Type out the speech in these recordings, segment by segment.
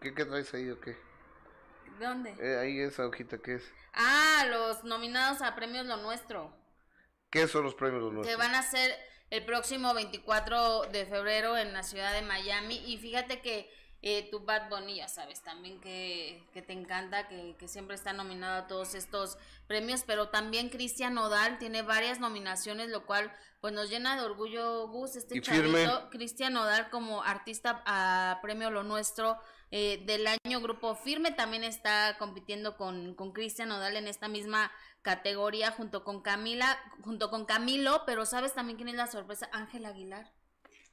¿Qué, qué traes ahí o qué? ¿Dónde? Eh, ahí esa hojita, ¿qué es? Ah, los nominados a premios Lo Nuestro. ¿Qué son los premios Lo Nuestro? Que van a ser el próximo 24 de febrero en la ciudad de Miami. Y fíjate que eh, tu Bad Bunny, ya sabes, también que, te encanta, que, siempre está nominado a todos estos premios, pero también Cristian Odal tiene varias nominaciones, lo cual pues nos llena de orgullo, Gus, este chavito, Cristian Odal como artista a premio Lo Nuestro eh, del año, Grupo Firme también está compitiendo con Cristian con Nodal en esta misma categoría junto con Camila, junto con Camilo, pero sabes también quién es la sorpresa, Ángel Aguilar.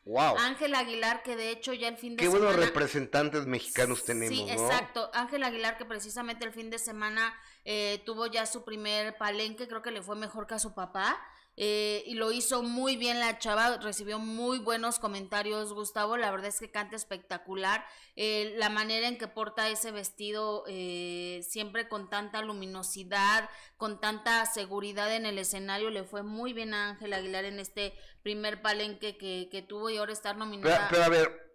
Wow. Ángel Aguilar, que de hecho ya el fin de semana. Qué buenos representantes mexicanos tenemos. Sí, exacto. Ángel Aguilar, que precisamente el fin de semana eh, tuvo ya su primer palenque, creo que le fue mejor que a su papá. Eh, y lo hizo muy bien la chava, recibió muy buenos comentarios Gustavo, la verdad es que canta espectacular, eh, la manera en que porta ese vestido siempre con tanta luminosidad, con tanta seguridad en el escenario, le fue muy bien a Ángel Aguilar en este primer palenque que, que tuvo estar nominada. Pero, a ver,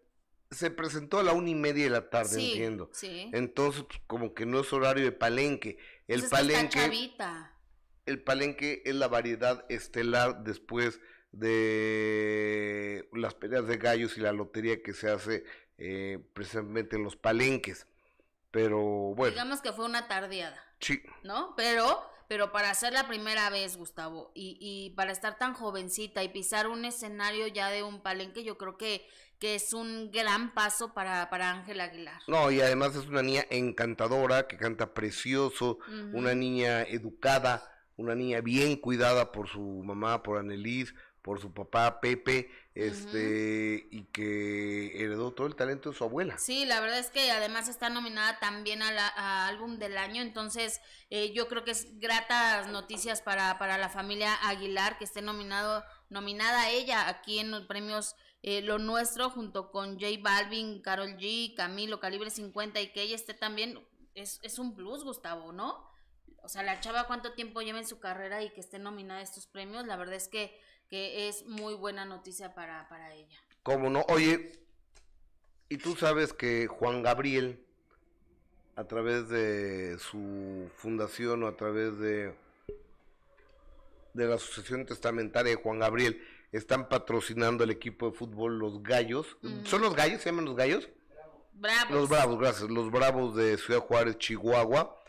se presentó a la una y media de la tarde, entiendo. Sí. Entonces, pues, como que no es horario de palenque. El pues palenque. El palenque es la variedad estelar después de las peleas de gallos y la lotería que se hace eh, precisamente en los palenques. Pero bueno. Digamos que fue una tardeada. Sí. ¿No? Pero pero para ser la primera vez, Gustavo, y, y, para estar tan jovencita y pisar un escenario ya de un palenque, yo creo que, que es un gran paso para Ángel Aguilar. No, y además es una niña encantadora, que canta precioso, una niña educada, una niña bien cuidada por su mamá, por Annelies, por su papá Pepe, este, y que heredó todo el talento de su abuela. Sí, la verdad es que además está nominada también a, álbum del año, entonces eh, yo creo que es gratas noticias para, para la familia Aguilar que esté nominado, nominada ella aquí en los premios eh, Lo Nuestro junto con J Balvin, Carol G, Camilo, Calibre 50 y que ella esté también, es, es un plus, Gustavo, ¿no? o sea, la chava cuánto tiempo lleva en su carrera y que esté nominada a estos premios, la verdad es que, es muy buena noticia para, ella. ¿Cómo no? Oye, y tú sabes que Juan Gabriel, a través de su fundación o a través de, de la Asociación Testamentaria de Juan Gabriel, están patrocinando al equipo de fútbol Los Gallos. Mm. ¿Son los Gallos? ¿Se llaman los Gallos? Bravos. Los Bravos, gracias. Los Bravos de Ciudad Juárez, Chihuahua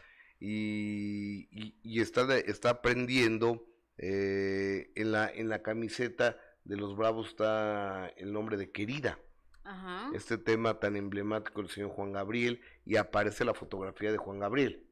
y, y, está, está aprendiendo eh, en, la, en la camiseta de los Bravos está el nombre de Querida. Ajá. Este tema tan emblemático del señor Juan Gabriel y aparece la fotografía de Juan Gabriel.